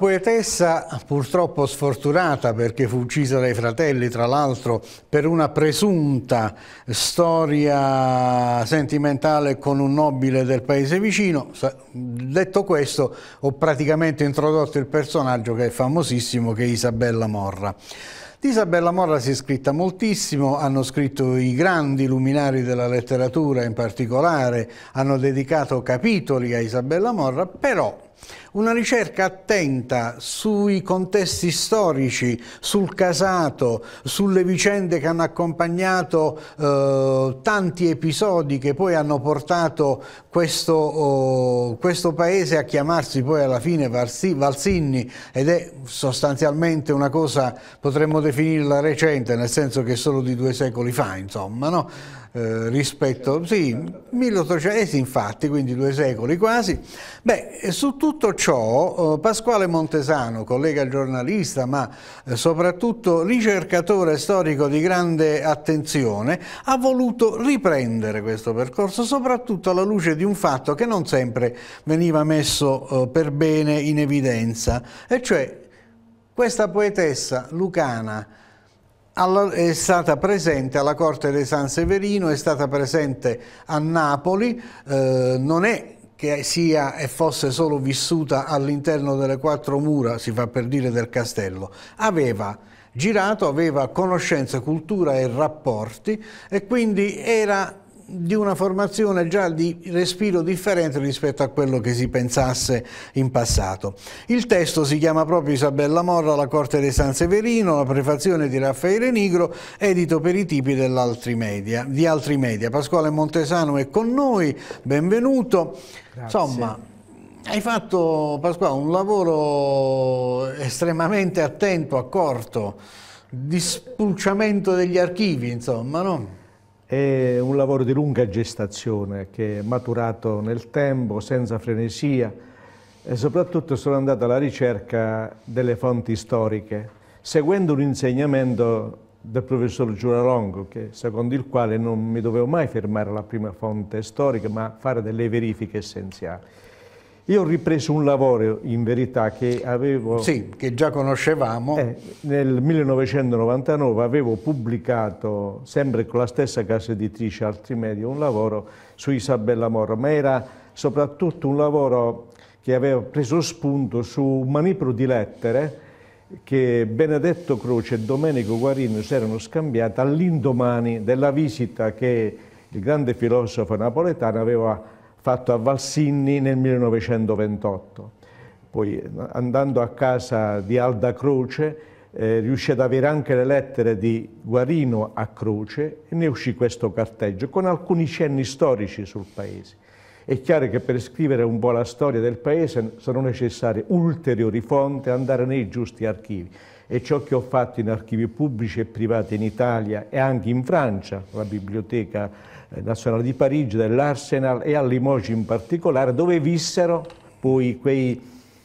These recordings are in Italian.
poetessa purtroppo sfortunata perché fu uccisa dai fratelli, tra l'altro per una presunta storia sentimentale con un nobile del paese vicino. Detto questo, ho praticamente introdotto il personaggio che è famosissimo, che è Isabella Morra. Di Isabella Morra si è scritta moltissimo, hanno scritto i grandi luminari della letteratura in particolare, hanno dedicato capitoli a Isabella Morra, però una ricerca attenta sui contesti storici, sul casato, sulle vicende che hanno accompagnato eh, tanti episodi che poi hanno portato questo, oh, questo paese a chiamarsi poi alla fine Valsinni ed è sostanzialmente una cosa potremmo definirla recente, nel senso che è solo di due secoli fa, insomma, no? Eh, rispetto... Sì, 1800 infatti, quindi due secoli quasi. Beh, eh, su tutto ciò eh, Pasquale Montesano, collega giornalista, ma soprattutto ricercatore storico di grande attenzione, ha voluto riprendere questo percorso, soprattutto alla luce di un fatto che non sempre veniva messo per bene in evidenza, e cioè questa poetessa lucana è stata presente alla Corte di San Severino, è stata presente a Napoli, eh, non è che sia e fosse solo vissuta all'interno delle quattro mura, si fa per dire, del castello. Aveva girato, aveva conoscenza, cultura e rapporti e quindi era di una formazione già di respiro differente rispetto a quello che si pensasse in passato. Il testo si chiama proprio Isabella Morra, la corte di San Severino, la prefazione di Raffaele Nigro, edito per i tipi media, di altri media. Pasquale Montesano è con noi, benvenuto. Grazie. Insomma, hai fatto, Pasquale, un lavoro estremamente attento, accorto, di spulciamento degli archivi, insomma, no? È un lavoro di lunga gestazione che è maturato nel tempo, senza frenesia e soprattutto sono andato alla ricerca delle fonti storiche, seguendo un insegnamento del professor Giuralongo, secondo il quale non mi dovevo mai fermare alla prima fonte storica, ma fare delle verifiche essenziali. Io ho ripreso un lavoro, in verità, che avevo... Sì, che già conoscevamo. Eh, nel 1999 avevo pubblicato, sempre con la stessa casa editrice Artimedia, un lavoro su Isabella Moro, ma era soprattutto un lavoro che aveva preso spunto su un manipolo di lettere che Benedetto Croce e Domenico Guarino si erano scambiati all'indomani della visita che il grande filosofo napoletano aveva fatto a Valsinni nel 1928. Poi andando a casa di Alda Croce eh, riuscì ad avere anche le lettere di Guarino a Croce e ne uscì questo carteggio con alcuni cenni storici sul paese. È chiaro che per scrivere un po' la storia del paese sono necessarie ulteriori fonti, andare nei giusti archivi e ciò che ho fatto in archivi pubblici e privati in Italia e anche in Francia, la Biblioteca eh, Nazionale di Parigi, dell'Arsenal e a Limoges in particolare, dove vissero poi quei,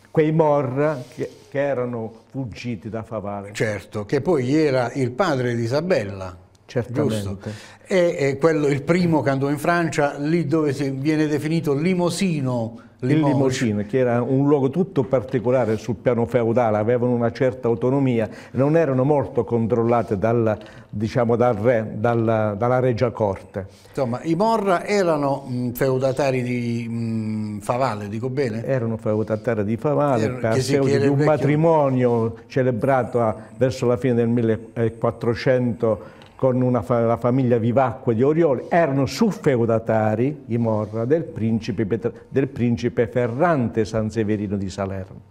quei morra che, che erano fuggiti da Favale. Certo, che poi era il padre di Isabella. Certamente. Giusto. E quello, il primo che andò in Francia, lì dove viene definito limosino Limoges. Limoges, che era un luogo tutto particolare sul piano feudale, avevano una certa autonomia, non erano molto controllate dal, diciamo, dal re, dal, dalla regia corte. Insomma, i Morra erano mh, mm, feudatari di mh, mm, Favale, dico bene? Erano feudatari di Favale, erano, per di un vecchio... matrimonio celebrato a, verso la fine del 1400 con una, la famiglia Vivacqua di Orioli, erano suffeudatari i Morra del principe, del principe Ferrante Sanseverino di Salerno.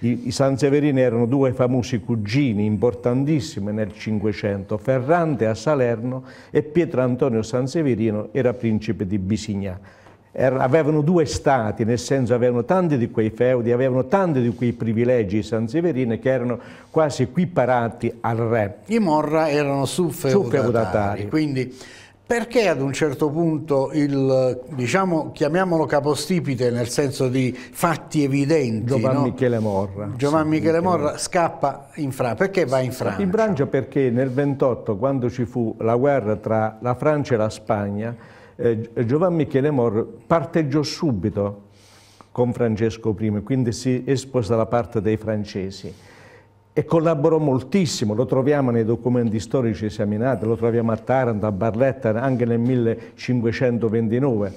I, I Sanseverini erano due famosi cugini importantissimi nel Cinquecento, Ferrante a Salerno e Pietro Antonio Sanseverino era principe di Bisignano. Er, avevano due stati, nel senso avevano tanti di quei feudi, avevano tanti di quei privilegi sanseverini che erano quasi equiparati al re. I Morra erano subfeudatari, quindi perché ad un certo punto il, diciamo, chiamiamolo capostipite nel senso di fatti evidenti, Giovanni no? Michele Morra. Giovanni sì, Michele Morra scappa in Francia, perché va in Francia? In Francia perché nel 28, quando ci fu la guerra tra la Francia e la Spagna, eh, Giovan Michele Mor parteggiò subito con Francesco I, quindi si espose dalla parte dei francesi e collaborò moltissimo, lo troviamo nei documenti storici esaminati, lo troviamo a Taranto, a Barletta, anche nel 1529.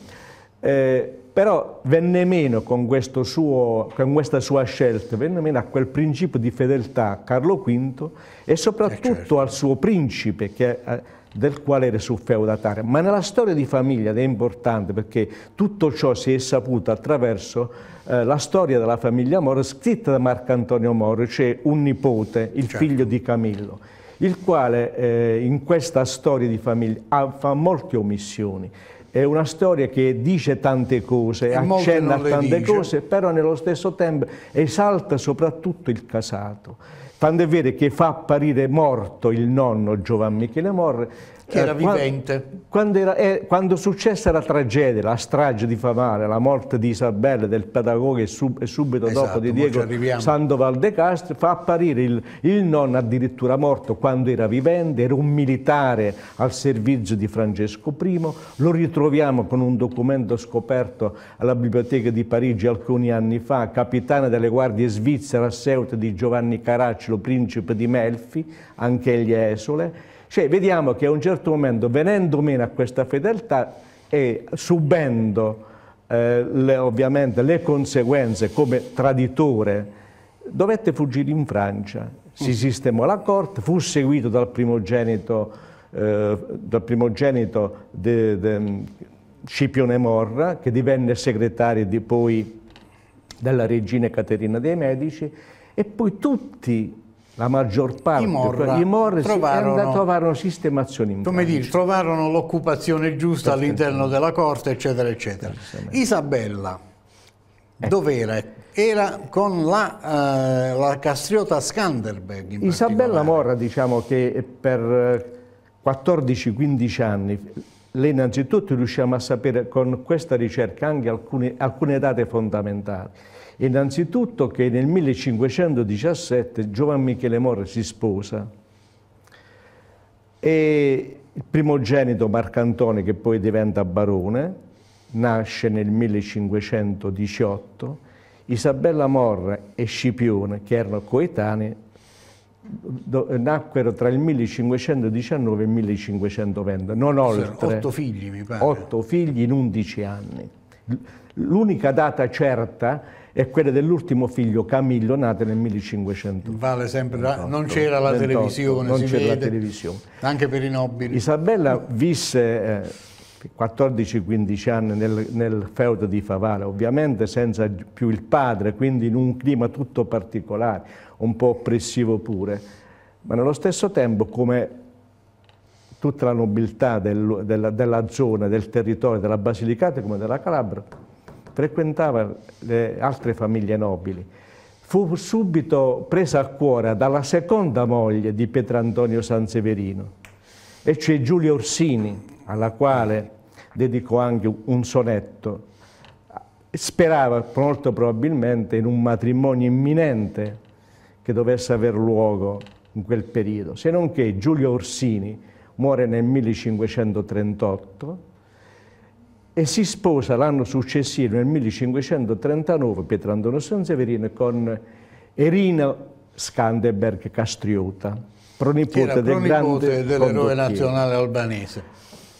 Eh, però venne meno con, suo, con, questa sua scelta, venne meno a quel principio di fedeltà a Carlo V e soprattutto eh certo. al suo principe che eh, del quale era suo feudatario. Ma nella storia di famiglia ed è importante perché tutto ciò si è saputo attraverso eh, la storia della famiglia Moro scritta da Marco Antonio Moro, cioè un nipote, il certo. figlio di Camillo il quale eh, in questa storia di famiglia ha, fa molte omissioni. È una storia che dice tante cose, e accenna a tante dice. cose, però nello stesso tempo esalta soprattutto il casato. Tant'è vero che fa apparire morto il nonno Giovanni Michele Morre che era eh, vivente. Quando, era, eh, quando successe la tragedia, la strage di Favara, la morte di Isabella, del pedagogo e, sub, e subito esatto, dopo di Diego Sandoval De Castro, fa apparire il, il nonno addirittura morto quando era vivente, era un militare al servizio di Francesco I, lo ritroviamo con un documento scoperto alla biblioteca di Parigi alcuni anni fa, capitano delle guardie svizzere a Ceuta di Giovanni Caracciolo, principe di Melfi, anche egli esole, cioè vediamo che a un certo momento, venendo meno a questa fedeltà e subendo eh, le, ovviamente le conseguenze come traditore, dovette fuggire in Francia. Si mm. sistemò la corte, fu seguito dal primogenito, eh, dal primogenito de, de Scipione Morra, che divenne segretario di poi della regina Caterina dei Medici, e poi tutti la maggior parte, di Morra, i Morra cioè, eh, trovarono, sistemazioni in come dire, trovarono l'occupazione giusta all'interno della corte, eccetera, eccetera. Isabella, eh. dov'era? Era con la, eh, la castriota Skanderberg. Isabella Morra, diciamo che per 14-15 eh, anni, lei innanzitutto riusciamo a sapere con questa ricerca anche alcune, alcune date fondamentali Innanzitutto che nel 1517 Giovan Michele More si sposa e il primogenito Marcantone, che poi diventa barone, nasce nel 1518, Isabella Morra e Scipione, che erano coetanei, nacquero tra il 1519 e il 1520, non oltre. Otto figli, mi pare. Otto figli in 11 anni. L'unica data certa e quella dell'ultimo figlio Camillo nato nel 1500. Vale sempre, la, non c'era la 28, televisione, non c'era la televisione. Anche per i nobili. Isabella visse eh, 14-15 anni nel, nel feudo di Favara, ovviamente senza più il padre, quindi in un clima tutto particolare, un po' oppressivo pure, ma nello stesso tempo come tutta la nobiltà del, della, della zona, del territorio, della Basilicata come della Calabria, frequentava le altre famiglie nobili. Fu subito presa a cuore dalla seconda moglie di Pietrantonio Sanseverino, e cioè Giulia Orsini, alla quale dedicò anche un sonetto. Sperava molto probabilmente in un matrimonio imminente che dovesse aver luogo in quel periodo, se non che Giulio Orsini muore nel 1538 e si sposa l'anno successivo, nel 1539, Pietrandono Sanseverino, con Erina Skanderberg Castriota, pronipote, del pronipote dell'eroe nazionale albanese.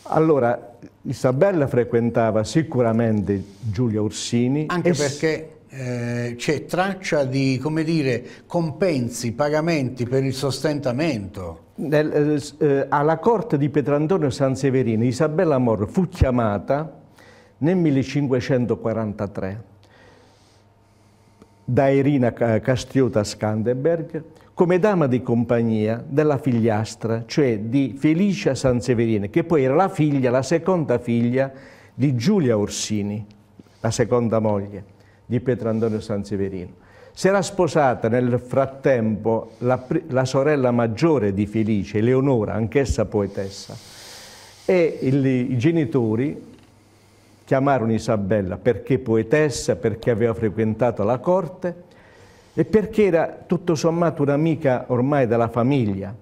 Allora, Isabella frequentava sicuramente Giulia Orsini. Anche perché eh, c'è traccia di, come dire, compensi, pagamenti per il sostentamento. Nel, eh, eh alla corte di Pietrandone Sanseverino Isabella Morro fu chiamata nel 1543 da Irina Castriota Skandenberg come dama di compagnia della figliastra, cioè di Felicia Sanseverina, che poi era la figlia, la seconda figlia di Giulia Orsini, la seconda moglie di Pietro Antonio Sanseverino. Si era sposata nel frattempo la, la sorella maggiore di Felice, Leonora, anch'essa poetessa, e il, i genitori Chiamarono Isabella perché poetessa, perché aveva frequentato la corte e perché era tutto sommato un'amica ormai della famiglia.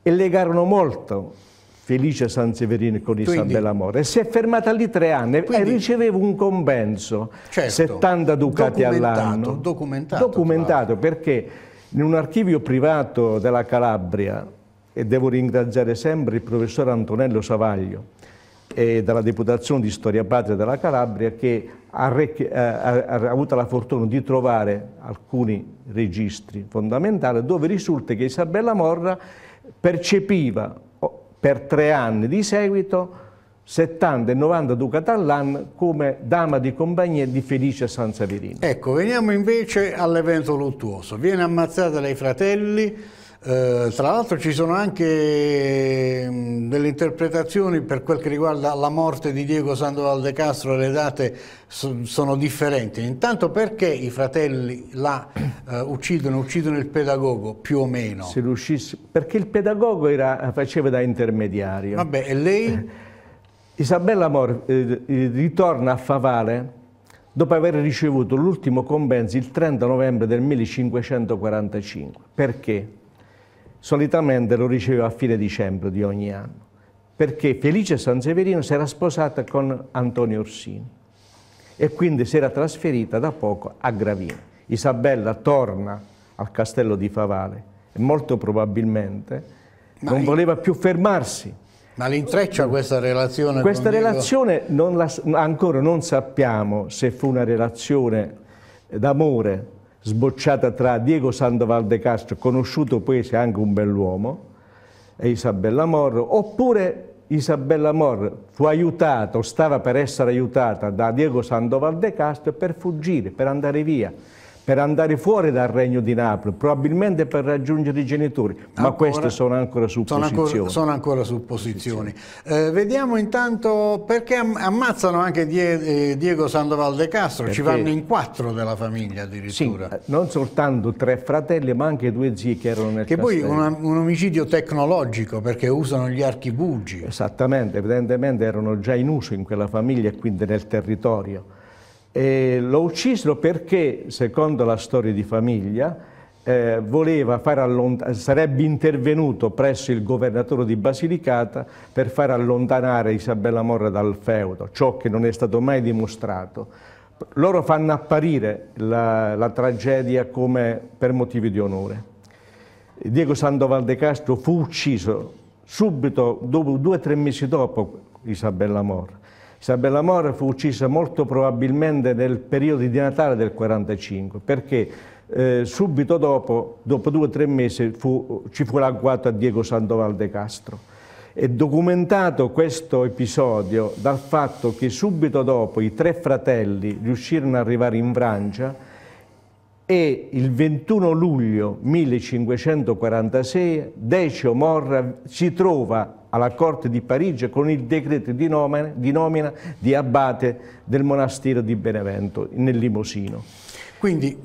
E legarono molto Felice Sanseverino con Quindi, Isabella Mora. E si è fermata lì tre anni Quindi, e riceveva un compenso, certo, 70 ducati all'anno. Documentato. Documentato perché in un archivio privato della Calabria, e devo ringraziare sempre il professor Antonello Savaglio, e dalla Deputazione di Storia Patria della Calabria che ha, eh, ha avuto la fortuna di trovare alcuni registri fondamentali dove risulta che Isabella Morra percepiva per tre anni di seguito 70 e 90 ducat all'anno come dama di compagnia di Felice Sanseverino. Ecco, veniamo invece all'evento luttuoso. Viene ammazzata dai fratelli, eh, tra l'altro ci sono anche mm, delle interpretazioni per quel che riguarda la morte di Diego Sandoval de Castro, le date sono differenti. Intanto perché i fratelli la eh, uccidono, uccidono il pedagogo più o meno? Se riuscisse, perché il pedagogo era, faceva da intermediario. Vabbè, e lei? Eh, Isabella Mor eh, eh, ritorna a Favale dopo aver ricevuto l'ultimo compenso il 30 novembre del 1545. Perché? solitamente lo riceveva a fine dicembre di ogni anno, perché Felice Sanseverino si era sposata con Antonio Orsini e quindi si era trasferita da poco a Gravina. Isabella torna al castello di Favale e molto probabilmente ma non voleva più fermarsi. Ma l'intreccio a questa relazione? Questa relazione non la, ancora non sappiamo se fu una relazione d'amore sbocciata tra Diego Sandoval de Castro, conosciuto poi se anche un bell'uomo, e Isabella Morro, oppure Isabella Morro fu aiutata o stava per essere aiutata da Diego Sandoval de Castro per fuggire, per andare via per andare fuori dal regno di Napoli, probabilmente per raggiungere i genitori, ma queste sono ancora supposizioni. Sono ancora, sono ancora supposizioni. Eh, vediamo intanto perché ammazzano anche Die eh, Diego Sandoval De Castro, perché ci vanno in quattro della famiglia addirittura. Sì, non soltanto tre fratelli ma anche due zii che erano nel Che castello. poi un, un omicidio tecnologico perché usano gli archibugi. Esattamente, evidentemente erano già in uso in quella famiglia e quindi nel territorio e lo uccisero perché, secondo la storia di famiglia, eh, voleva far allontan- sarebbe intervenuto presso il governatore di Basilicata per far allontanare Isabella Morra dal feudo, ciò che non è stato mai dimostrato. Loro fanno apparire la, la tragedia come per motivi di onore. Diego Sandoval de Castro fu ucciso subito, dopo, due o tre mesi dopo Isabella Morra. Isabella Mora fu uccisa molto probabilmente nel periodo di Natale del 1945, perché eh, subito dopo, dopo due o tre mesi, fu, ci fu l'agguato a Diego Sandoval de Castro. È documentato questo episodio dal fatto che subito dopo i tre fratelli riuscirono ad arrivare in Francia e il 21 luglio 1546 Decio Morra si trova alla corte di Parigi con il decreto di nomina di, nomina di abate del monastero di Benevento nel Limosino. Quindi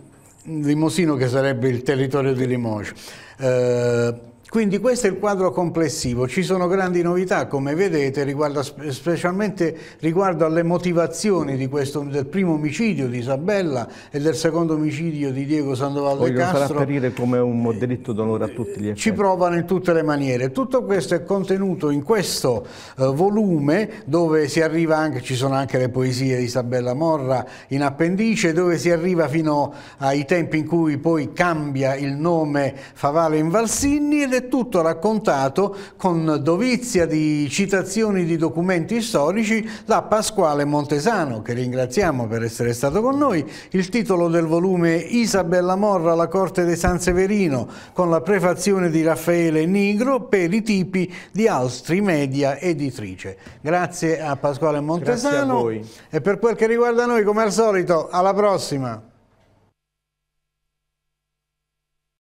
Limosino che sarebbe il territorio di Limoges. Eh... Quindi questo è il quadro complessivo, ci sono grandi novità come vedete, riguardo, specialmente riguardo alle motivazioni questo, del primo omicidio di Isabella e del secondo omicidio di Diego Sandoval Voglio de Castro. apparire come un delitto d'onore a tutti gli effetti. Ci provano in tutte le maniere. Tutto questo è contenuto in questo eh, volume dove si arriva anche, ci sono anche le poesie di Isabella Morra in appendice, dove si arriva fino ai tempi in cui poi cambia il nome Favale in Valsinni ed è tutto raccontato con dovizia di citazioni di documenti storici da Pasquale Montesano, che ringraziamo per essere stato con noi, il titolo del volume Isabella Morra, alla corte di San Severino, con la prefazione di Raffaele Nigro per i tipi di Austri Media Editrice. Grazie a Pasquale Montesano. Grazie A e per quel che riguarda noi, come al solito, alla prossima!